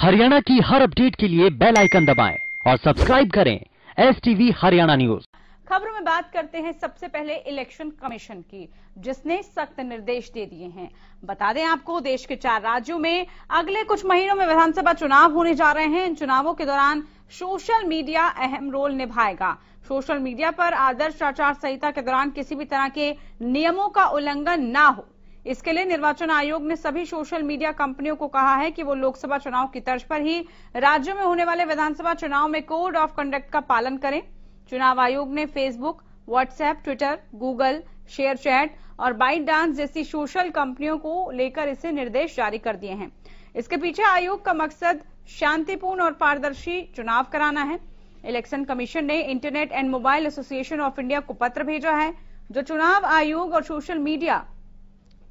हरियाणा की हर अपडेट के लिए बेल आइकन दबाएं और सब्सक्राइब करें एस टीवी हरियाणा न्यूज खबरों में बात करते हैं सबसे पहले इलेक्शन कमीशन की जिसने सख्त निर्देश दे दिए हैं बता दें आपको देश के चार राज्यों में अगले कुछ महीनों में विधानसभा चुनाव होने जा रहे हैं इन चुनावों के दौरान सोशल मीडिया अहम रोल निभाएगा सोशल मीडिया पर आदर्श आचार संहिता के दौरान किसी भी तरह के नियमों का उल्लंघन ना हो इसके लिए निर्वाचन आयोग ने सभी सोशल मीडिया कंपनियों को कहा है कि वो लोकसभा चुनाव की तर्ज पर ही राज्यों में होने वाले विधानसभा चुनाव में कोड ऑफ कंडक्ट का पालन करें चुनाव आयोग ने Facebook WhatsApp Twitter Google ShareChat और बाइट डांस जैसी सोशल कंपनियों को लेकर इसे निर्देश जारी कर दिए हैं इसके पीछे आयोग का मकसद शांतिपूर्ण और पारदर्शी चुनाव कराना है इलेक्शन कमीशन ने Internet and Mobile Association of India को पत्र भेजा है जो चुनाव आयोग और सोशल मीडिया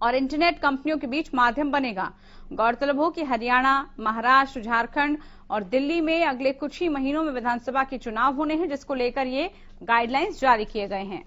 और इंटरनेट कंपनियों के बीच माध्यम बनेगा गौरतलब हो कि हरियाणा महाराष्ट्र झारखंड और दिल्ली में अगले कुछ ही महीनों में विधानसभा के चुनाव होने हैं जिसको लेकर ये गाइडलाइंस जारी किए गए हैं